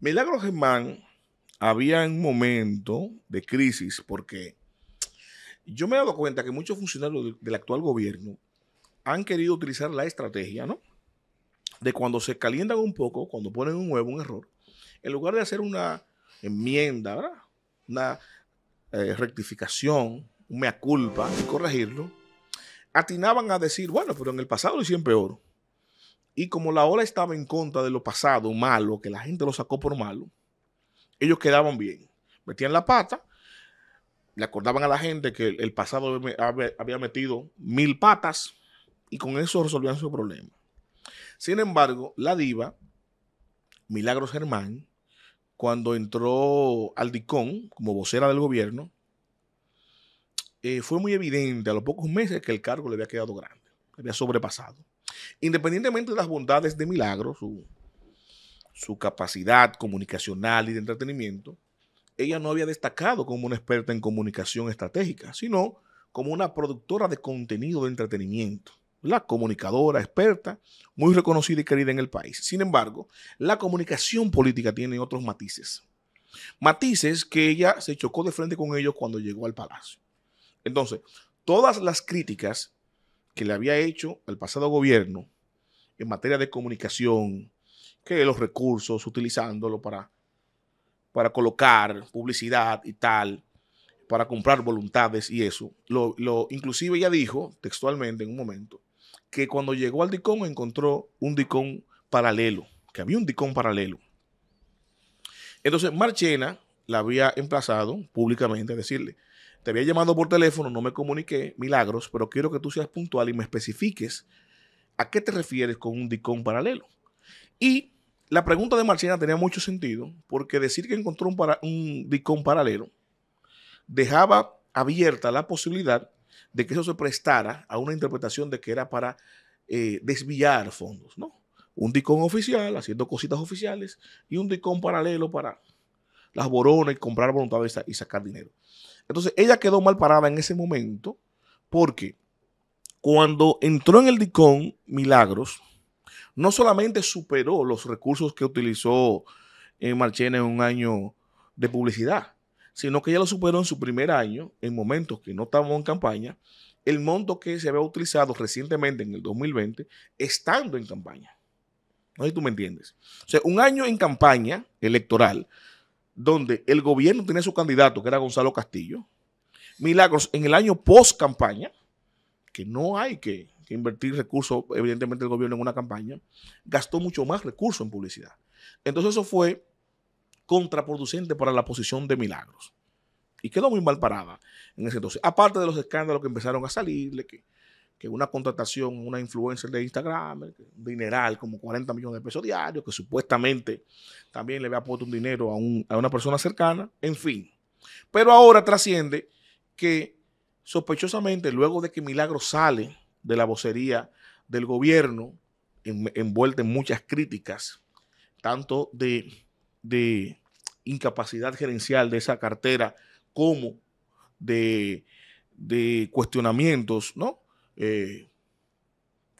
Milagro Germán había un momento de crisis porque yo me he dado cuenta que muchos funcionarios del actual gobierno han querido utilizar la estrategia, De cuando se calientan un poco, cuando ponen un huevo, un error, en lugar de hacer una enmienda, ¿verdad? Una eh, rectificación, una mea culpa, y corregirlo, atinaban a decir, bueno, pero en el pasado lo hicieron peor. Y como la ola estaba en contra de lo pasado, malo, que la gente lo sacó por malo, ellos quedaban bien. Metían la pata, le acordaban a la gente que el pasado había metido mil patas y con eso resolvían su problema. Sin embargo, la diva, Milagros Germán, cuando entró al dicón como vocera del gobierno, eh, fue muy evidente a los pocos meses que el cargo le había quedado grande, le había sobrepasado. Independientemente de las bondades de Milagro, su, su capacidad comunicacional y de entretenimiento, ella no había destacado como una experta en comunicación estratégica, sino como una productora de contenido de entretenimiento, la comunicadora experta, muy reconocida y querida en el país. Sin embargo, la comunicación política tiene otros matices. Matices que ella se chocó de frente con ellos cuando llegó al palacio. Entonces, todas las críticas que le había hecho al pasado gobierno en materia de comunicación, que los recursos, utilizándolo para, para colocar publicidad y tal, para comprar voluntades y eso. Lo, inclusive ella dijo textualmente en un momento que cuando llegó al DICOM encontró un dicón paralelo, que había un DICOM paralelo. Entonces Marchena la había emplazado públicamente a decirle, te había llamado por teléfono, no me comuniqué, milagros, pero quiero que tú seas puntual y me especifiques a qué te refieres con un dicón paralelo. Y la pregunta de Marchena tenía mucho sentido, porque decir que encontró un, para, paralelo dejaba abierta la posibilidad de que eso se prestara a una interpretación de que era para eh, desviar fondos, ¿no? Un dicón oficial haciendo cositas oficiales y un dicón paralelo para las boronas y comprar voluntades y sacar dinero. Entonces, ella quedó mal parada en ese momento porque cuando entró en el DICON Milagros, no solamente superó los recursos que utilizó en eh, Marchena en un año de publicidad, sino que ella lo superó en su primer año, en momentos que no estábamos en campaña, el monto que se había utilizado recientemente en el 2020, estando en campaña. No sé si tú me entiendes. O sea, un año en campaña electoral donde el gobierno tenía su candidato, que era Gonzalo Castillo. Milagros, en el año post campaña, que no hay que, invertir recursos, evidentemente, el gobierno en una campaña, gastó mucho más recursos en publicidad. Entonces, eso fue contraproducente para la posición de Milagros. Y quedó muy mal parada en ese entonces. Aparte de los escándalos que empezaron a salir, que que una contratación, una influencer de Instagram, dineral, como 40 millones de pesos diarios, que supuestamente también le había puesto un dinero a, una persona cercana, en fin. Pero ahora trasciende que sospechosamente, luego de que Milagro sale de la vocería del gobierno, envuelta en muchas críticas, tanto de, incapacidad gerencial de esa cartera como de cuestionamientos, ¿no? Eh,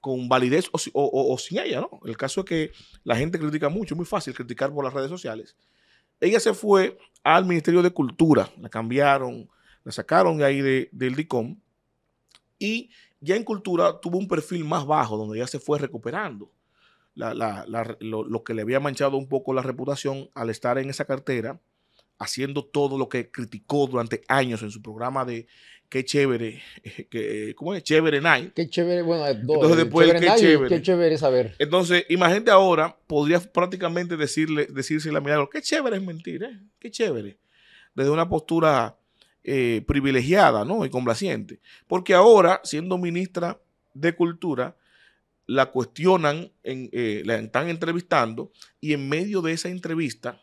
con validez o, sin ella, ¿no? El caso es que la gente critica mucho, es muy fácil criticar por las redes sociales. Ella se fue al Ministerio de Cultura, la cambiaron, la sacaron de ahí del DICOM y ya en Cultura tuvo un perfil más bajo, donde ya se fue recuperando. lo, que le había manchado un poco la reputación al estar en esa cartera, haciendo todo lo que criticó durante años en su programa de qué chévere, ¿cómo es? Chévere Night. Qué chévere, bueno, eh, Entonces después qué, chévere. qué chévere saber. Entonces, imagínate ahora, podría prácticamente decirle, decirse la milagro, qué chévere es mentir, ¿eh? Qué chévere. Desde una postura eh, privilegiada, ¿no? Y complaciente. Porque ahora, siendo ministra de Cultura, la cuestionan, eh, la están entrevistando y en medio de esa entrevista,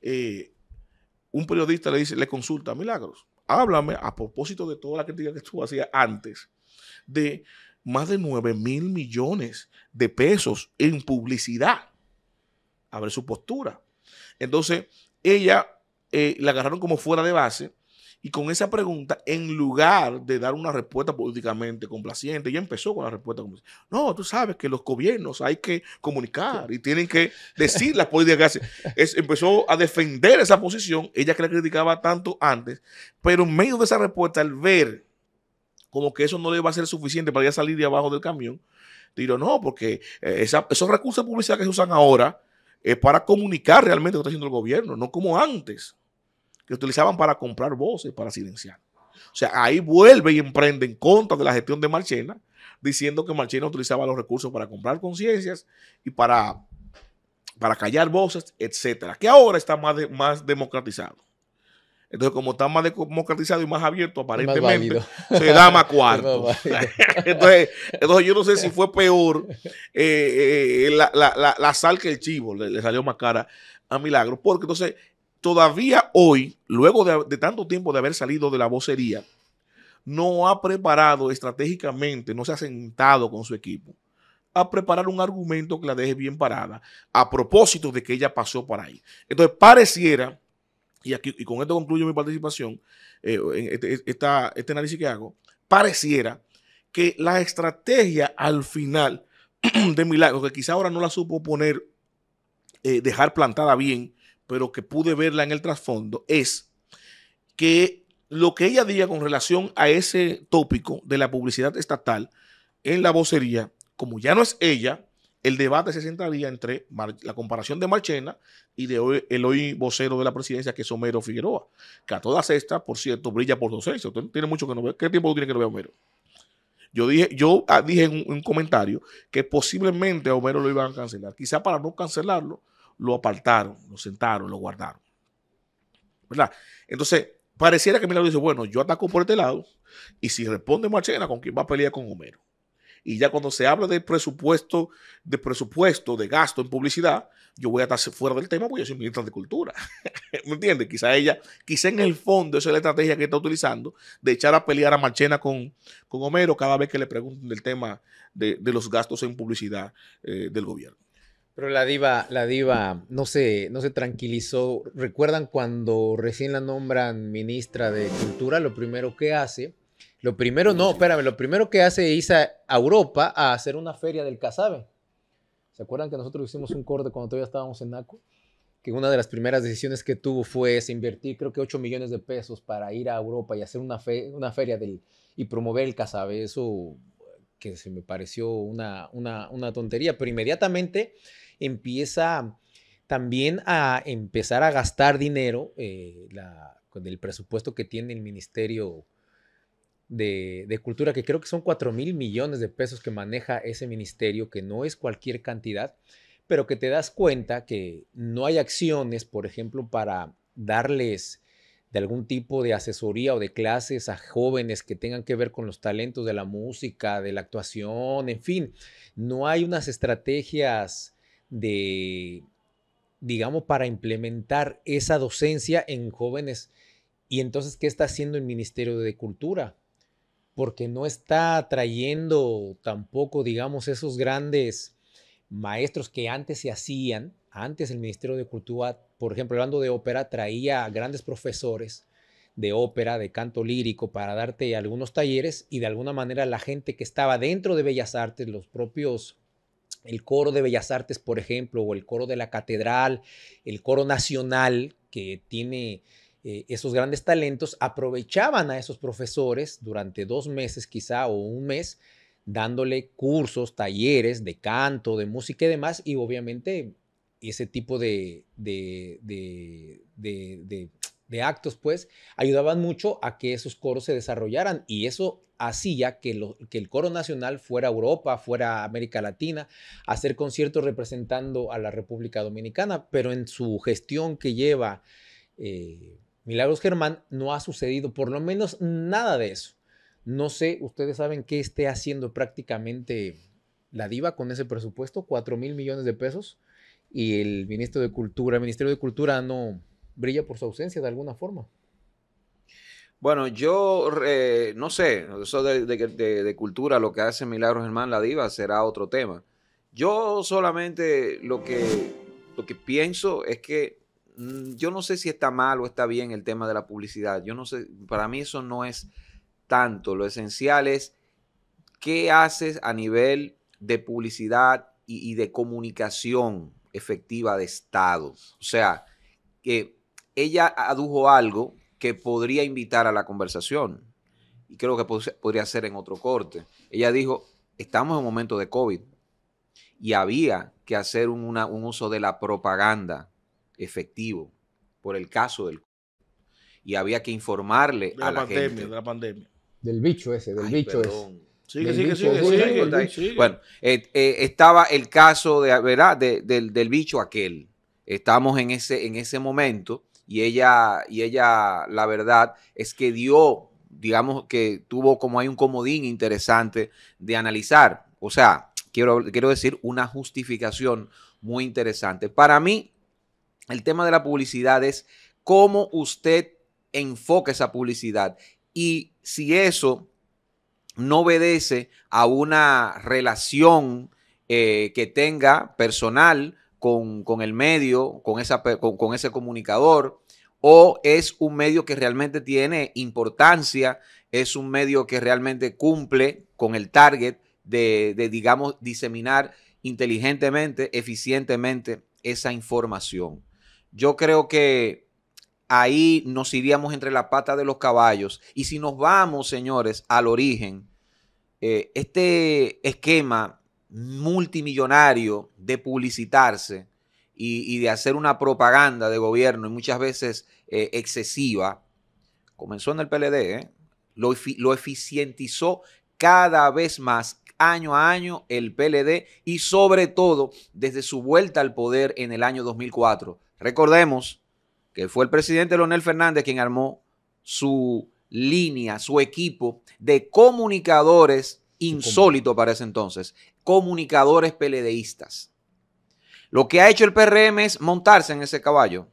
un periodista le dice, le consulta a Milagros háblame a propósito de toda la crítica que tú hacías antes, de más de 9 mil millones de pesos en publicidad. A ver su postura. Entonces, ella eh, la agarraron como fuera de base y con esa pregunta, en lugar de dar una respuesta políticamente complaciente, ya empezó con la respuesta complaciente. No, tú sabes que los gobiernos hay que comunicar y tienen que decir las políticas que empezó a defender esa posición, ella que la criticaba tanto antes, pero en medio de esa respuesta, al ver como que eso no le va a ser suficiente para ya salir de abajo del camión, dijo no, porque eh, esos recursos de publicidad que se usan ahora es para comunicar realmente lo que está haciendo el gobierno, no como antes que utilizaban para comprar voces, para silenciar. O sea, ahí vuelve y emprende en contra de la gestión de Marchena, diciendo que Marchena utilizaba los recursos para comprar conciencias y para, para callar voces, etcétera, que ahora está más, más democratizado. Entonces, como está más democratizado y más abierto, aparentemente se da más cuarto. entonces, yo no sé si fue peor eh, eh, eh, la, sal que el chivo, le salió más cara a Milagro, porque entonces todavía hoy, luego de, tanto tiempo de haber salido de la vocería, no ha preparado estratégicamente, no se ha sentado con su equipo a preparar un argumento que la deje bien parada a propósito de que ella pasó por ahí. Entonces, pareciera, y, aquí, con esto concluyo mi participación, eh, en este, esta, este análisis que hago, pareciera que la estrategia al final de Milagro, que quizá ahora no la supo poner, eh, dejar plantada bien pero que pude verla en el trasfondo, es que lo que ella diga con relación a ese tópico de la publicidad estatal en la vocería, como ya no es ella, el debate se centraría entre la comparación de Marchena y de el hoy vocero de la presidencia, que es Homero Figueroa, que a todas estas, por cierto, brilla por dos Usted tiene mucho que no ver. ¿Qué tiempo tiene que no ver Homero? Yo dije, yo ah, dije en un, comentario que posiblemente a Homero lo iban a cancelar, quizá para no cancelarlo, lo apartaron, lo sentaron, lo guardaron. ¿Verdad? Entonces, pareciera que Milagro dice, bueno, yo ataco por este lado y si responde Marchena, ¿con quién va a pelear con Homero? Y ya cuando se habla de presupuesto, de presupuesto, de gasto en publicidad, yo voy a estar fuera del tema porque yo soy ministra de Cultura. ¿Me entiendes? Quizá ella, quizá en el fondo esa es la estrategia que está utilizando de echar a pelear a Marchena con, con Homero cada vez que le pregunten del tema de, los gastos en publicidad eh, del gobierno. Pero la diva, la diva no se, no se tranquilizó. ¿Recuerdan cuando recién la nombran ministra de Cultura? Lo primero que hace, lo primero, no, espérame, lo primero que hace es a Europa a hacer una feria del casabe. ¿Se acuerdan que nosotros hicimos un corte cuando todavía estábamos en NACO? Que una de las primeras decisiones que tuvo fue invertir creo que 8 millones de pesos para ir a Europa y hacer una, una feria del, y promover el casabe. Eso eh, que se me pareció una, una, una tontería, pero inmediatamente empieza también a empezar a gastar dinero del eh, con el presupuesto que tiene el Ministerio de, de, Cultura, que creo que son 4 mil millones de pesos que maneja ese ministerio, que no es cualquier cantidad, pero que te das cuenta que no hay acciones, por ejemplo, para darles de algún tipo de asesoría o de clases a jóvenes que tengan que ver con los talentos de la música, de la actuación, en fin, no hay unas estrategias de, digamos, para implementar esa docencia en jóvenes. Y entonces, ¿qué está haciendo el Ministerio de Cultura? Porque no está trayendo tampoco, digamos, esos grandes maestros que antes se hacían. Antes el Ministerio de Cultura, por ejemplo, hablando de ópera, traía grandes profesores de ópera, de canto lírico, para darte algunos talleres y de alguna manera la gente que estaba dentro de Bellas Artes, los propios el coro de Bellas Artes, por ejemplo, o el coro de la Catedral, el coro nacional que tiene eh, esos grandes talentos, aprovechaban a esos profesores durante dos meses quizá o un mes, dándole cursos, talleres de canto, de música y demás, y obviamente ese tipo de, de de actos, pues, ayudaban mucho a que esos coros se desarrollaran y eso hacía que, el coro nacional fuera Europa, fuera América Latina, hacer conciertos representando a la República Dominicana, pero en su gestión que lleva eh, Milagros Germán no ha sucedido por lo menos nada de eso. No sé, ustedes saben qué esté haciendo prácticamente la diva con ese presupuesto, 4 mil millones de pesos, y el ministro de Cultura, el Ministerio de Cultura no brilla por su ausencia de alguna forma. Bueno, yo no sé, eso de, cultura, lo que hace Milagros Germán la diva será otro tema. Yo solamente lo que, lo que pienso es que mm, yo no sé si está mal o está bien el tema de la publicidad. Yo no sé, para mí eso no es tanto. Lo esencial es qué haces a nivel de publicidad y, y de comunicación efectiva de Estado. O sea, que ella adujo algo que podría invitar a la conversación. Y creo que podría ser en otro corte. Ella dijo, estamos en un momento de COVID y había que hacer un, uso de la propaganda efectivo por el caso del COVID. Y había que informarle a la, gente. De la pandemia. Del bicho ese, del bicho ese. Bueno, estaba el caso de, ¿verdad? del, bicho aquel. Estamos en ese, en ese momento y ella, y ella, la verdad es que dio, digamos que tuvo como hay un comodín interesante de analizar. O sea, quiero, quiero decir una justificación muy interesante. Para mí, el tema de la publicidad es cómo usted enfoca esa publicidad y si eso no obedece a una relación eh, que tenga personal con, el medio, con, esa, con, ese comunicador, o es un medio que realmente tiene importancia, es un medio que realmente cumple con el target de, de, digamos, diseminar inteligentemente, eficientemente esa información. Yo creo que ahí nos iríamos entre la pata de los caballos. Y si nos vamos, señores, al origen, eh, este esquema multimillonario de publicitarse y, de hacer una propaganda de gobierno y muchas veces eh, excesiva, comenzó en el PLD, ¿eh? lo, lo eficientizó cada vez más, año a año, el PLD y sobre todo desde su vuelta al poder en el año 2004. Recordemos que fue el presidente Leonel Fernández quien armó su línea, su equipo de comunicadores insólito para ese entonces, comunicadores peledeístas. Lo que ha hecho el PRM es montarse en ese caballo.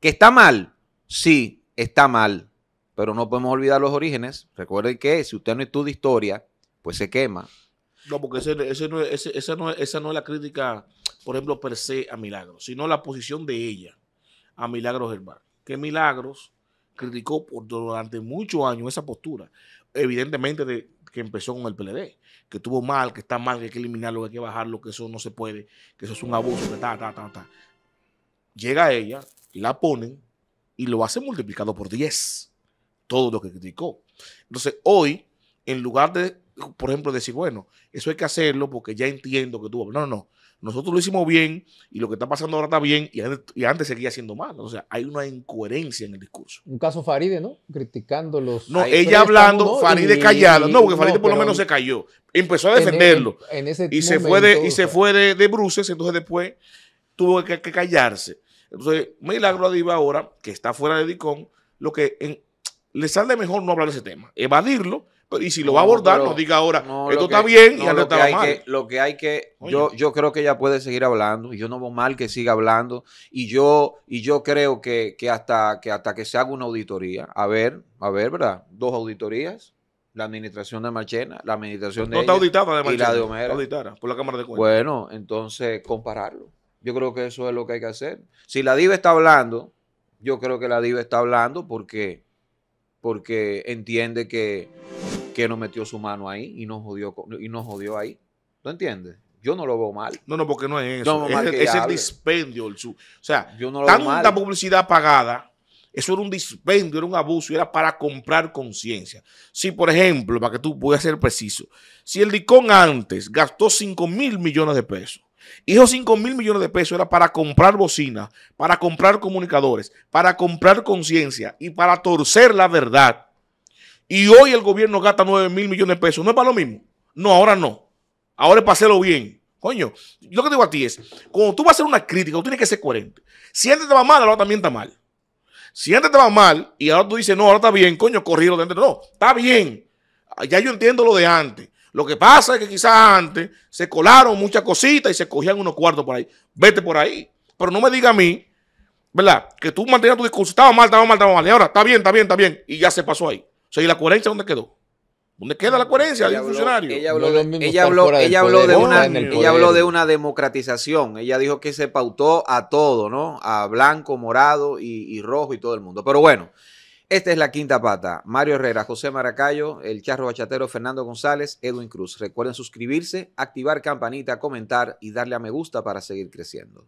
¿Que está mal? Sí, está mal. Pero no podemos olvidar los orígenes. Recuerden que si usted no estudia historia, pues se quema. No, porque esa, no, esa no es la crítica, por ejemplo, per se a Milagros, sino la posición de ella a Milagros Germán. Que Milagros criticó por, durante muchos años esa postura, evidentemente de, que empezó con el PLD, que estuvo mal, que está mal, que hay que eliminarlo, que hay que bajarlo, que eso no se puede, que eso es un abuso, que ta, ta, ta, ta. Llega ella la ponen y lo hace multiplicado por 10, todo lo que criticó. Entonces, hoy, en lugar de por ejemplo, decir, bueno, eso hay que hacerlo porque ya entiendo que tú... No, no, no. Nosotros lo hicimos bien y lo que está pasando ahora está bien y antes, seguía siendo mal. O sea, hay una incoherencia en el discurso. Un caso Faride, ¿no? Criticando los... No, ella hablando, Faride callado No, porque Faride por lo menos se cayó. Empezó a defenderlo. E, y, se fue de, y se fue de, bruces, entonces después tuvo que, callarse. Entonces, Milagro Adiva ahora, que está fuera de DICON, lo que le sale mejor no hablar de ese tema, evadirlo y si lo va a abordar, no diga ahora, esto está bien y lo que hay mal. Que, lo que hay que, yo, yo creo que ella puede seguir hablando, y yo no veo mal que siga hablando, y yo, y yo creo que, hasta, que hasta que se haga una auditoría, a ver, a ver, ¿verdad? Dos auditorías, la administración de Marchena, la administración de. No está auditada de y la de Homero. por la Cámara de Cuentas. Bueno, entonces compararlo. Yo creo que eso es lo que hay que hacer. Si la DIVA está hablando, yo creo que la DIVA está hablando porque porque entiende que, que no metió su mano ahí y no jodió, y jodió ahí. ¿Tú entiendes? Yo no lo veo mal. No, no, porque no es eso. es, el dispendio. o sea, yo no tanta publicidad pagada, eso era un dispendio, era un abuso, era para comprar conciencia. Si, por ejemplo, para que tú puedas ser preciso, si el DICON antes gastó 5 mil millones de pesos y esos 5 mil millones de pesos era para comprar bocinas, para comprar comunicadores, para comprar conciencia y para torcer la verdad. Y hoy el gobierno gasta 9 mil millones de pesos. ¿No es para lo mismo? No, ahora no. Ahora es para hacerlo bien. Coño, lo que te digo a ti es, cuando tú vas a hacer una crítica, tú tienes que ser coherente. Si antes te va mal, ahora también está mal. Si antes te va mal y ahora tú dices, no, ahora está bien, coño, lo de antes. No, está bien. Ya yo entiendo lo de antes. Lo que pasa es que quizás antes se colaron muchas cositas y se cogían unos cuartos por ahí. Vete por ahí. Pero no me diga a mí, ¿verdad? Que tú mantenías tu discurso. Estaba mal, estaba mal, estaba mal. Y ahora, está bien, está bien, está bien. Y ya se pasó ahí. O sea, ¿y la coherencia dónde quedó? ¿Dónde queda la coherencia Ella habló, de, ella habló, de una, democratización. Ella dijo que se pautó a todo, ¿no? A blanco, morado y rojo y todo el mundo. Pero bueno. Esta es la quinta pata. Mario Herrera, José Maracayo, el Charro Bachatero, Fernando González, Edwin Cruz. Recuerden suscribirse, activar campanita, comentar y darle a me gusta para seguir creciendo.